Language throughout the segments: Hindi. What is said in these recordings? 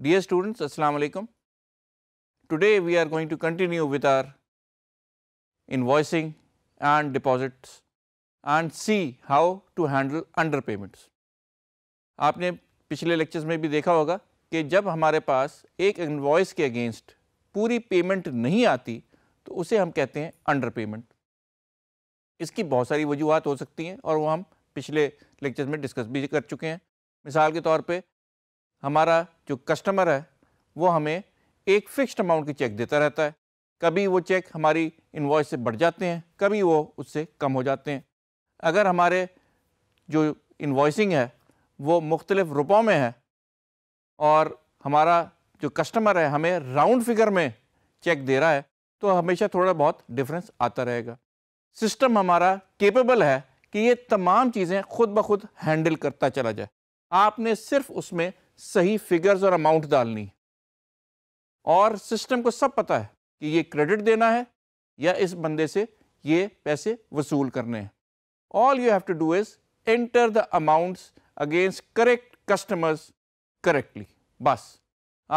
Dear students, Assalamu alaikum. Today we are going to continue with our invoicing and deposits and see how to handle underpayments. आपने पिछले लेक्चर्स में भी देखा होगा कि जब हमारे पास एक इन्वॉइस के अगेंस्ट पूरी पेमेंट नहीं आती तो उसे हम कहते हैं अंडर पेमेंट इसकी बहुत सारी वजूहत हो सकती हैं और वो हम पिछले लेक्चर्स में डिस्कस भी कर चुके हैं मिसाल के तौर पे हमारा जो कस्टमर है वो हमें एक फ़िक्स्ड अमाउंट की चेक देता रहता है कभी वो चेक हमारी इन्वॉइस से बढ़ जाते हैं कभी वो उससे कम हो जाते हैं अगर हमारे जो इन्वॉइसिंग है वो मुख्तलिफ रुपयों में है और हमारा जो कस्टमर है हमें राउंड फिगर में चेक दे रहा है तो हमेशा थोड़ा बहुत डिफरेंस आता रहेगा सिस्टम हमारा केपेबल है कि ये तमाम चीज़ें खुद ब खुद हैंडल करता चला जाए आपने सिर्फ उसमें सही फिगर्स और अमाउंट डालनी और सिस्टम को सब पता है कि ये क्रेडिट देना है या इस बंदे से ये पैसे वसूल करने हैं all you have to do is enter the amounts against correct customers correctly बस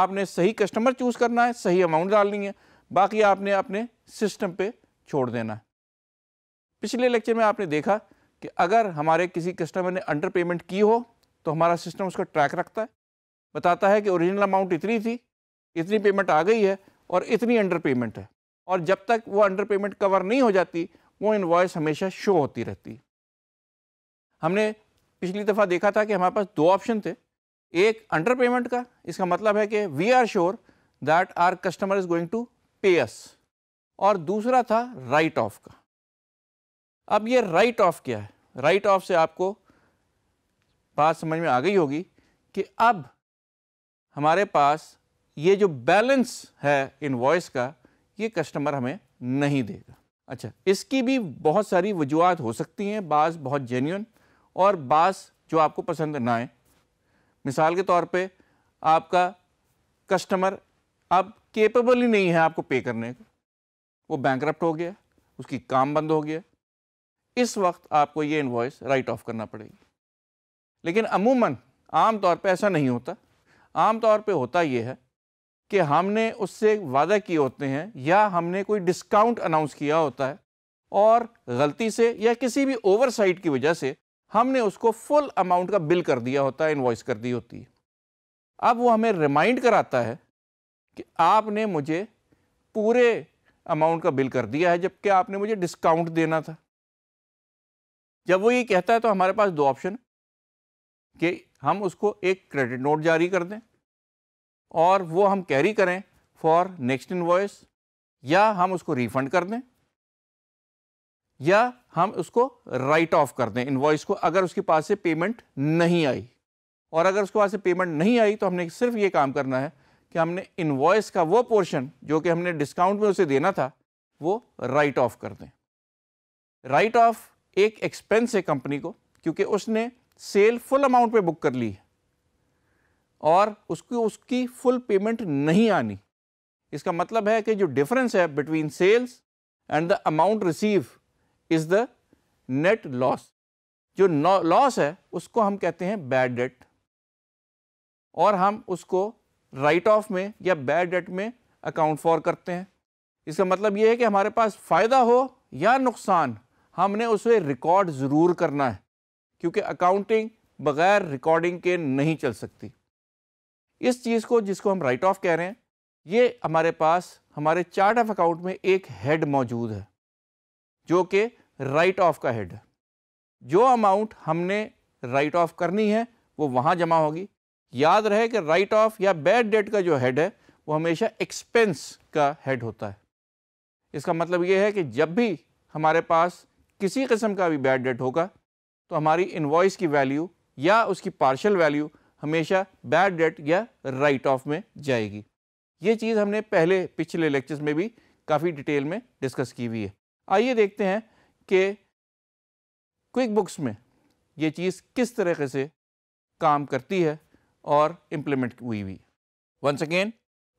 आपने सही कस्टमर चूज करना है सही अमाउंट डालनी है बाकी आपने अपने सिस्टम पे छोड़ देना है पिछले लेक्चर में आपने देखा कि अगर हमारे किसी कस्टमर ने अंडर पेमेंट की हो तो हमारा सिस्टम उसका ट्रैक रखता है बताता है कि ओरिजिनल अमाउंट इतनी थी इतनी पेमेंट आ गई है और इतनी अंडर पेमेंट है और जब तक वो अंडर पेमेंट कवर नहीं हो जाती वो इन्वॉइस हमेशा शो होती रहती हमने पिछली दफ़ा देखा था कि हमारे पास दो ऑप्शन थे एक अंडर पेमेंट का इसका मतलब है कि we are sure that our customer is going to pay us और दूसरा था राइट ऑफ का अब ये राइट ऑफ क्या है राइट ऑफ से आपको बात समझ में आ गई होगी कि अब हमारे पास ये जो बैलेंस है इन्वॉइस का ये कस्टमर हमें नहीं देगा अच्छा इसकी भी बहुत सारी वजूहत हो सकती हैं बास बहुत जेन्यून और बास जो आपको पसंद ना आए मिसाल के तौर पे आपका कस्टमर अब केपेबल ही नहीं है आपको पे करने का वो बैंक हो गया उसकी काम बंद हो गया इस वक्त आपको ये इन्वॉइस राइट ऑफ करना पड़ेगी लेकिन अमूमन आम तौर पे ऐसा नहीं होता तौर पे होता ये है कि हमने उससे वादा किए होते हैं या हमने कोई डिस्काउंट अनाउंस किया होता है और गलती से या किसी भी ओवरसाइट की वजह से हमने उसको फुल अमाउंट का बिल कर दिया होता है इन्वॉइस कर दी होती है अब वो हमें रिमाइंड कराता है कि आपने मुझे पूरे अमाउंट का बिल कर दिया है जबकि आपने मुझे डिस्काउंट देना था जब वो ये कहता है तो हमारे पास दो ऑप्शन कि हम उसको एक क्रेडिट नोट जारी कर दें और वो हम कैरी करें फॉर नेक्स्ट इन्वॉइस या हम उसको रिफंड कर दें या हम उसको राइट ऑफ कर दें इन्वॉइस को अगर उसके पास से पेमेंट नहीं आई और अगर उसके पास से पेमेंट नहीं आई तो हमने सिर्फ ये काम करना है कि हमने इन्वॉइस का वो पोर्शन जो कि हमने डिस्काउंट में उसे देना था वो राइट ऑफ कर दें राइट ऑफ एक एक्सपेंस है कंपनी को क्योंकि उसने सेल फुल अमाउंट पे बुक कर ली और उसकी उसकी फुल पेमेंट नहीं आनी इसका मतलब है कि जो डिफरेंस है between sales and the amount receive is the net loss जो लॉस है उसको हम कहते हैं बैड डेट और हम उसको राइट ऑफ में या बैड डेट में अकाउंट फॉर करते हैं इसका मतलब ये है कि हमारे पास फ़ायदा हो या नुकसान हमने उसे रिकॉर्ड ज़रूर करना है क्योंकि अकाउंटिंग बगैर रिकॉर्डिंग के नहीं चल सकती इस चीज़ को जिसको हम राइट ऑफ कह रहे हैं ये हमारे पास हमारे चार्ट ऑफ अकाउंट में एक हेड मौजूद है जो कि राइट ऑफ का हेड है जो अमाउंट हमने राइट ऑफ करनी है वो वहाँ जमा होगी याद रहे कि राइट ऑफ या बैड डेट का जो हेड है वो हमेशा एक्सपेंस का हेड होता है इसका मतलब ये है कि जब भी हमारे पास किसी किस्म का भी बैड डेट होगा तो हमारी इन्वॉइस की वैल्यू या उसकी पार्शल वैल्यू हमेशा बैड डेट या राइट ऑफ में जाएगी ये चीज़ हमने पहले पिछले लेक्चर्स में भी काफ़ी डिटेल में डिस्कस की हुई है आइए देखते हैं कि क्विक बुक्स में ये चीज़ किस तरीके से काम करती है और इम्प्लीमेंट हुई हुई वंस अगेन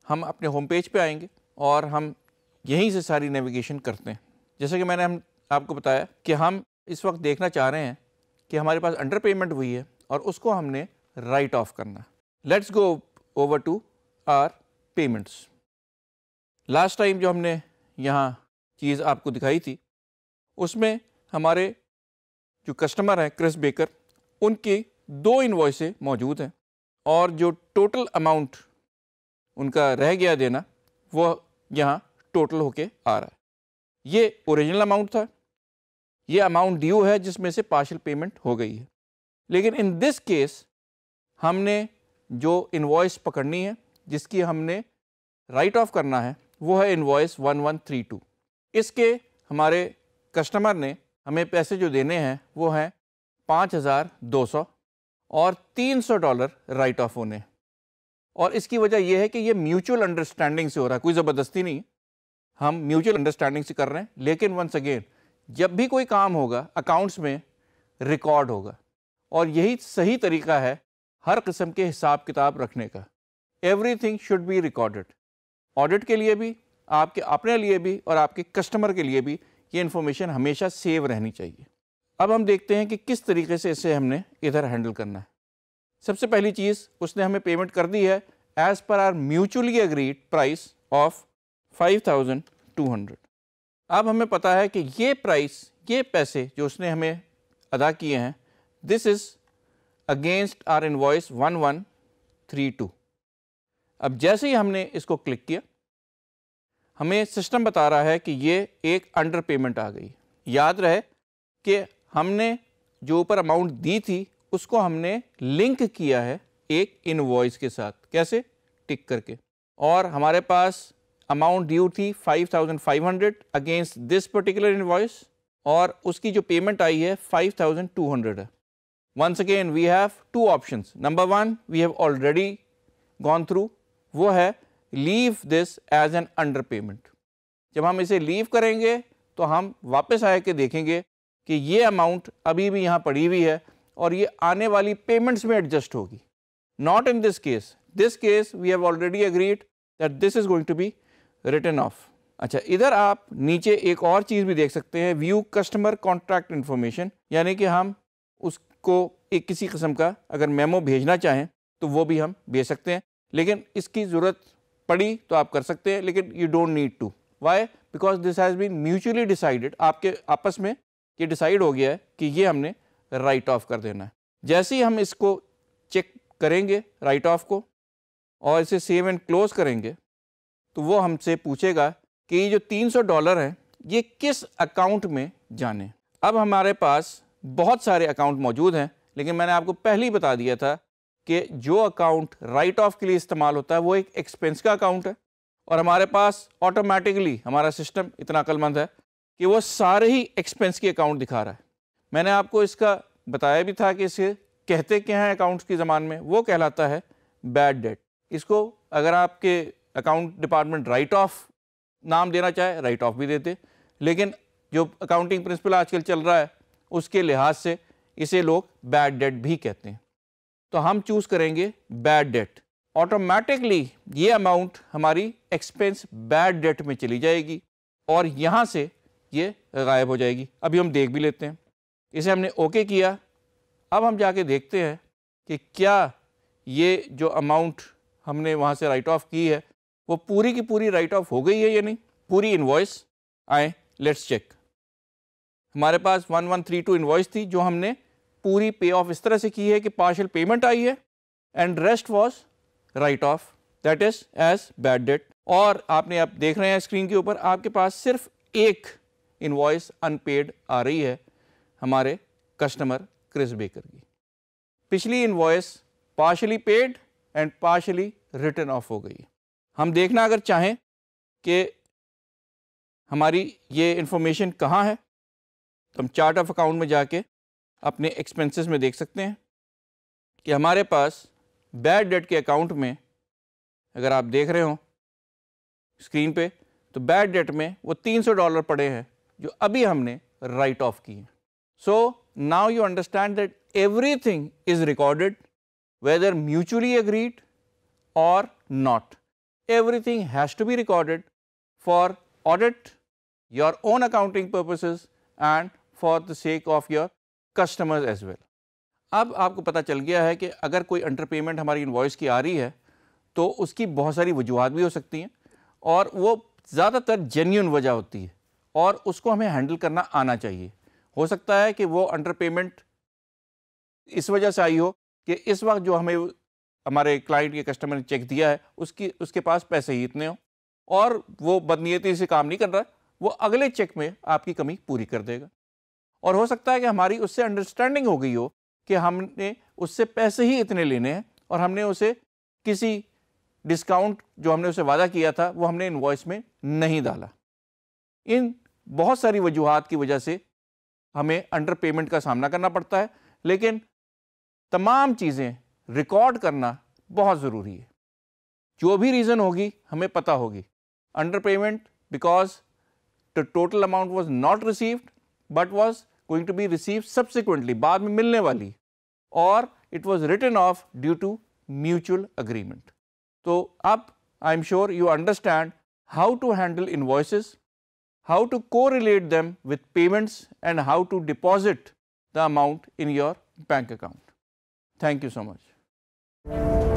हम अपने होम पेज पे आएंगे और हम यहीं से सारी नेविगेशन करते हैं जैसे कि मैंने हम आपको बताया कि हम इस वक्त देखना चाह रहे हैं कि हमारे पास अंडर पेमेंट हुई है और उसको हमने राइट ऑफ करना let's go over to our payments last time जो हमने यहाँ चीज़ आपको दिखाई थी उसमें हमारे जो कस्टमर हैं क्रिस बेकर उनकी दो इन्वॉइसें मौजूद हैं और जो टोटल अमाउंट उनका रह गया देना वो यहाँ टोटल होके आ रहा है ये ओरिजिनल अमाउंट था ये अमाउंट ड्यू है जिसमें से पार्शल पेमेंट हो गई है लेकिन इन दिस केस हमने जो इन्वॉइस पकड़नी है जिसकी हमने राइट ऑफ करना है वो है इन्वॉइस 1132 इसके हमारे कस्टमर ने हमें पैसे जो देने हैं वो हैं 5200 और 300 डॉलर राइट ऑफ होने और इसकी वजह यह है कि ये म्यूचुअल अंडरस्टैंडिंग से हो रहा है कोई ज़बरदस्ती नहीं हम म्यूचुअल अंडरस्टैंडिंग से कर रहे हैं लेकिन वंस अगेन जब भी कोई काम होगा अकाउंट्स में रिकॉर्ड होगा और यही सही तरीका है हर किस्म के हिसाब किताब रखने का everything should be recorded audit के लिए भी आपके अपने लिए भी और आपके कस्टमर के लिए भी ये इन्फॉर्मेशन हमेशा सेव रहनी चाहिए अब हम देखते हैं कि किस तरीके से इसे हमने इधर हैंडल करना है सबसे पहली चीज़ उसने हमें पेमेंट कर दी है as per our mutually agreed price of five thousand two hundred अब हमें पता है कि ये प्राइस ये पैसे जो उसने हमें अदा किए हैं this is against our invoice one one three two अब जैसे ही हमने इसको क्लिक किया हमें सिस्टम बता रहा है कि ये एक अंडर पेमेंट आ गई याद रहे कि हमने जो ऊपर अमाउंट दी थी उसको हमने लिंक किया है एक इनवॉइस के साथ कैसे टिक करके और हमारे पास अमाउंट ड्यू थी 5,500 अगेंस्ट दिस पर्टिकुलर इन्वॉइस और उसकी जो पेमेंट आई है 5,200 है once again we have two options number one we have already gone through वो है leave this as an underpayment जब हम इसे लीव करेंगे तो हम वापस आए के देखेंगे कि ये अमाउंट अभी भी यहाँ पड़ी हुई है और ये आने वाली पेमेंट्स में एडजस्ट होगी not in this case this case we have already agreed that this is going to be written off अच्छा इधर आप नीचे एक और चीज़ भी देख सकते हैं व्यू कस्टमर कॉन्ट्रैक्ट इन्फॉर्मेशन यानी कि हम उसको एक किसी किस्म का अगर मेमो भेजना चाहें तो वो भी हम भेज सकते हैं लेकिन इसकी ज़रूरत पड़ी तो आप कर सकते हैं लेकिन you don't need to why because this has been mutually decided आपके आपस में ये डिसाइड हो गया है कि ये हमने राइट ऑफ कर देना है जैसे ही हम इसको चेक करेंगे राइट ऑफ को और इसे सेव एंड क्लोज करेंगे तो वो हमसे पूछेगा कि जो 300 डॉलर है ये किस अकाउंट में जाने अब हमारे पास बहुत सारे अकाउंट मौजूद हैं लेकिन मैंने आपको पहले ही बता दिया था कि जो अकाउंट राइट ऑफ के लिए इस्तेमाल होता है वो एक एक्सपेंस का अकाउंट है और हमारे पास ऑटोमेटिकली हमारा सिस्टम इतना अकलमंद है कि वो सारे ही एक्सपेंस के अकाउंट दिखा रहा है मैंने आपको इसका बताया भी था कि इसे कहते क्या हैं अकाउंट्स की ज़मान में वो कहलाता है बैड डेट इसको अगर आपके अकाउंट डिपार्टमेंट राइट ऑफ नाम देना चाहे राइट ऑफ भी देते लेकिन जो अकाउंटिंग प्रिंसिपल आजकल चल रहा है उसके लिहाज से इसे लोग बैड डेट भी कहते हैं तो हम चूज़ करेंगे बैड डेट ऑटोमेटिकली ये अमाउंट हमारी एक्सपेंस बैड डेट में चली जाएगी और यहाँ से ये गायब हो जाएगी अभी हम देख भी लेते हैं इसे हमने ओके किया अब हम जाके देखते हैं कि क्या ये जो अमाउंट हमने वहाँ से राइट ऑफ की है वो पूरी की पूरी राइट ऑफ हो गई है या नहीं पूरी इन्वॉइस आए लेट्स चेक हमारे पास one one three two invoice थी जो हमने पूरी पे ऑफ इस तरह से की है कि पार्शल पेमेंट आई है and rest was write off that is as bad debt और आपने आप देख रहे हैं स्क्रीन के ऊपर आपके पास सिर्फ एक इन्वॉइस अनपेड आ रही है हमारे कस्टमर क्रिस बेकर की पिछली invoice partially paid and partially written off हो गई हम देखना अगर चाहें कि हमारी ये इन्फॉर्मेशन कहाँ है तो हम चार्ट ऑफ अकाउंट में जाके अपने एक्सपेंसेस में देख सकते हैं कि हमारे पास बैड डेट के अकाउंट में अगर आप देख रहे हो स्क्रीन पे तो बैड डेट में वो 300 डॉलर पड़े हैं जो अभी हमने राइट ऑफ किए so now you understand that everything is recorded whether mutually agreed or not everything has to be recorded for audit, your own accounting purposes and for the sake of your customers as well. अब आपको पता चल गया है कि अगर कोई अंडर पेमेंट हमारी इन्वॉइस की आ रही है तो उसकी बहुत सारी वजूहत भी हो सकती हैं और वो ज़्यादातर जेन्यून वजह होती है और उसको हमें हैंडल करना आना चाहिए हो सकता है कि वो अंडर पेमेंट इस वजह से आई हो कि इस वक्त जो हमें हमारे क्लाइंट के कस्टमर ने चेक दिया है उसकी उसके पास पैसे ही इतने हों और वो बदनीयती से काम नहीं कर रहा वो अगले चेक में आपकी कमी पूरी कर देगा और हो सकता है कि हमारी उससे अंडरस्टैंडिंग हो गई हो कि हमने उससे पैसे ही इतने लेने हैं और हमने उसे किसी डिस्काउंट जो हमने उसे वादा किया था वो हमने इन्वॉइस में नहीं डाला इन बहुत सारी वजूहत की वजह से हमें अंडर पेमेंट का सामना करना पड़ता है लेकिन तमाम चीज़ें रिकॉर्ड करना बहुत ज़रूरी है जो भी रीज़न होगी हमें पता होगी under payment because the total amount was not received but was going to be receive subsequently बाद में मिलने वाली और it was written off due to mutual agreement तो अब I am sure you understand how to handle handle how to correlate them with payments and how to deposit the amount in your bank account thank you so much you